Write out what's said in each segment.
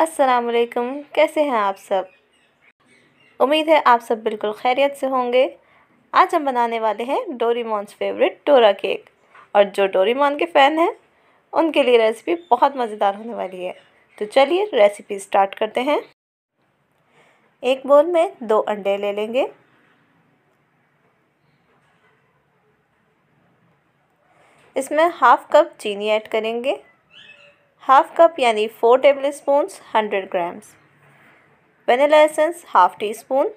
अस्सलाम वालेकुम कैसे हैं आप सब उम्मीद है आप सब बिल्कुल खैरियत से होंगे आज हम बनाने वाले हैं डोरीमॉन्स फेवरेट डोरा केक और जो डोरीमॉन के फ़ैन हैं उनके लिए रेसिपी बहुत मज़ेदार होने वाली है तो चलिए रेसिपी स्टार्ट करते हैं एक बोल में दो अंडे ले लेंगे इसमें हाफ कप चीनी ऐड करेंगे हाफ कप यानी four tablespoon hundred grams vanilla essence half teaspoon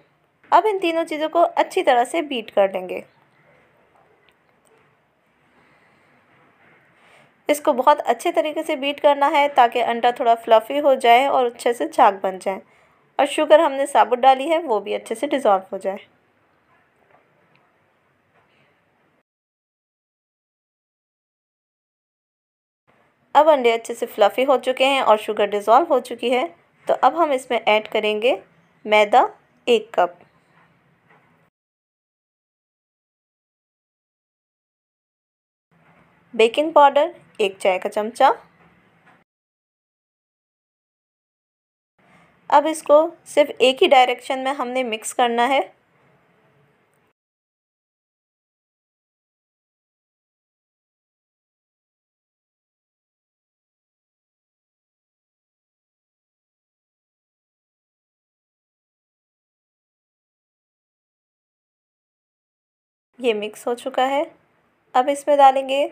अब इन तीनों चीज़ों को अच्छी तरह से बीट कर लेंगे इसको बहुत अच्छे तरीके से बीट करना है ताकि अंडा थोड़ा फ्लफ़ी हो जाए और अच्छे से झाग बन जाए और शुगर हमने साबुत डाली है वो भी अच्छे से डिज़ोल्व हो जाए अब अंडे अच्छे से फ्लफ़ी हो चुके हैं और शुगर डिज़ोल्व हो चुकी है तो अब हम इसमें ऐड करेंगे मैदा एक कप बेकिंग पाउडर एक चाय का चमचा अब इसको सिर्फ एक ही डायरेक्शन में हमने मिक्स करना है ये मिक्स हो चुका है अब इसमें डालेंगे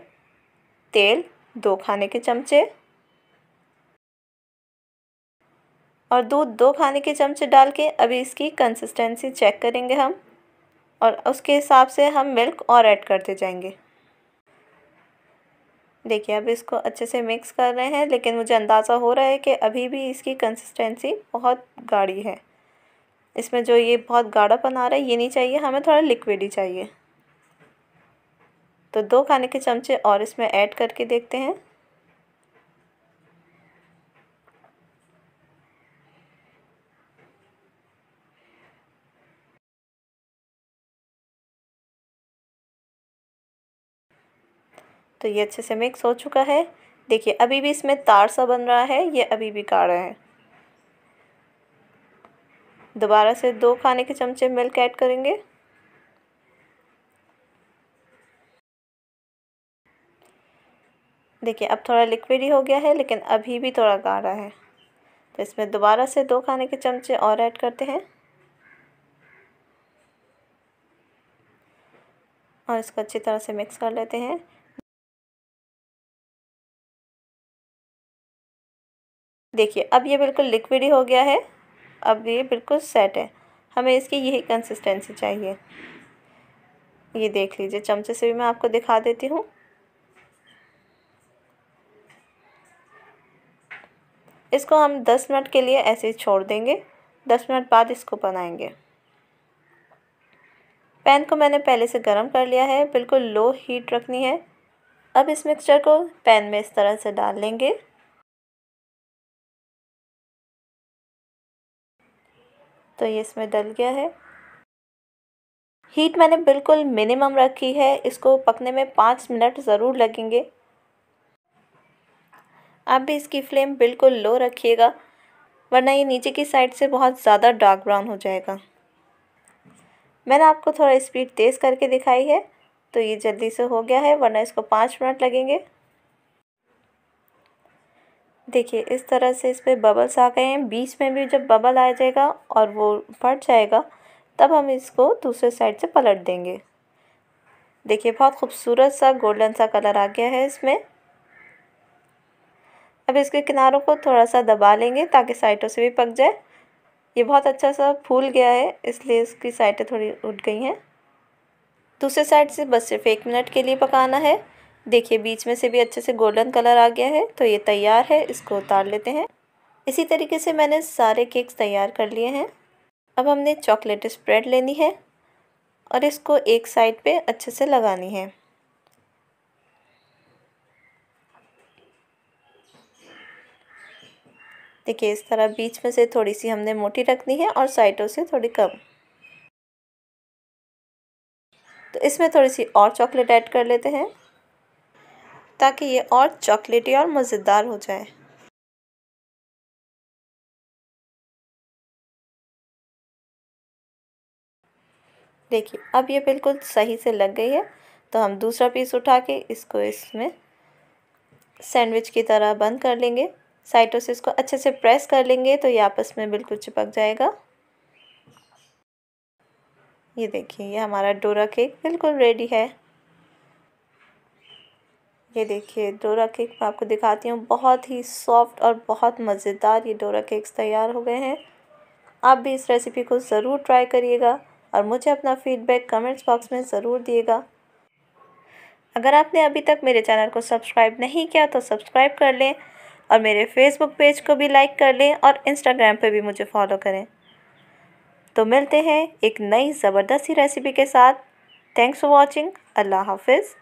तेल दो खाने के चमचे और दूध दो खाने के चमचे डाल के अभी इसकी कंसिस्टेंसी चेक करेंगे हम और उसके हिसाब से हम मिल्क और ऐड करते जाएंगे देखिए अब इसको अच्छे से मिक्स कर रहे हैं लेकिन मुझे अंदाज़ा हो रहा है कि अभी भी इसकी कंसिस्टेंसी बहुत गाढ़ी है इसमें जो ये बहुत गाढ़ापन आ रहा है ये नहीं चाहिए हमें थोड़ा लिक्विड ही चाहिए तो दो खाने के चमचे और इसमें ऐड करके देखते हैं तो ये अच्छे से मिक्स हो चुका है देखिए अभी भी इसमें तार सा बन रहा है ये अभी भी काढ़ा है दोबारा से दो खाने के चमचे मिल्क ऐड करेंगे देखिए अब थोड़ा लिक्विड ही हो गया है लेकिन अभी भी थोड़ा गाढ़ा है तो इसमें दोबारा से दो खाने के चमचे और ऐड करते हैं और इसको अच्छी तरह से मिक्स कर लेते हैं देखिए अब ये बिल्कुल लिक्विड ही हो गया है अब ये बिल्कुल सेट है हमें इसकी यही कंसिस्टेंसी चाहिए ये देख लीजिए चमचे से भी मैं आपको दिखा देती हूँ इसको हम दस मिनट के लिए ऐसे ही छोड़ देंगे दस मिनट बाद इसको बनाएंगे पैन को मैंने पहले से गर्म कर लिया है बिल्कुल लो हीट रखनी है अब इस मिक्सचर को पैन में इस तरह से डाल लेंगे तो ये इसमें डल गया है हीट मैंने बिल्कुल मिनिमम रखी है इसको पकने में पाँच मिनट ज़रूर लगेंगे आप भी इसकी फ्लेम बिल्कुल लो रखिएगा वरना ये नीचे की साइड से बहुत ज़्यादा डार्क ब्राउन हो जाएगा मैंने आपको थोड़ा स्पीड तेज़ करके दिखाई है तो ये जल्दी से हो गया है वरना इसको पाँच मिनट लगेंगे देखिए इस तरह से इस पर बबल्स आ गए हैं बीच में भी जब बबल आ जाएगा और वो फट जाएगा तब हम इसको दूसरे साइड से पलट देंगे देखिए बहुत खूबसूरत सा गोल्डन सा कलर आ गया है इसमें अब इसके किनारों को थोड़ा सा दबा लेंगे ताकि साइटों से भी पक जाए ये बहुत अच्छा सा फूल गया है इसलिए इसकी साइटें थोड़ी उठ गई हैं दूसरे साइड से बस सिर्फ एक मिनट के लिए पकाना है देखिए बीच में से भी अच्छे से गोल्डन कलर आ गया है तो ये तैयार है इसको उतार लेते हैं इसी तरीके से मैंने सारे केक्स तैयार कर लिए हैं अब हमने चॉकलेट स्प्रेड लेनी है और इसको एक साइड पे अच्छे से लगानी है देखिए इस तरह बीच में से थोड़ी सी हमने मोटी रखनी है और साइडों से थोड़ी कम तो इसमें थोड़ी सी और चॉकलेट ऐड कर लेते हैं ताकि ये और चॉकलेटी और मज़ेदार हो जाए देखिए अब ये बिल्कुल सही से लग गई है तो हम दूसरा पीस उठा के इसको इसमें सैंडविच की तरह बंद कर लेंगे साइटोसिस को अच्छे से प्रेस कर लेंगे तो ये आपस में बिल्कुल चिपक जाएगा ये देखिए ये हमारा डोरा केक बिल्कुल रेडी है ये देखिए डोरा केक मैं आपको दिखाती हूँ बहुत ही सॉफ्ट और बहुत मज़ेदार ये डोरा केक्स तैयार हो गए हैं आप भी इस रेसिपी को ज़रूर ट्राई करिएगा और मुझे अपना फ़ीडबैक कमेंट्स बॉक्स में ज़रूर दिएगा अगर आपने अभी तक मेरे चैनल को सब्सक्राइब नहीं किया तो सब्सक्राइब कर लें और मेरे फेसबुक पेज को भी लाइक कर लें और इंस्टाग्राम पर भी मुझे फॉलो करें तो मिलते हैं एक नई ज़बरदस्ती रेसिपी के साथ थैंक्स फॉर वॉचिंग अल्लाह हाफिज़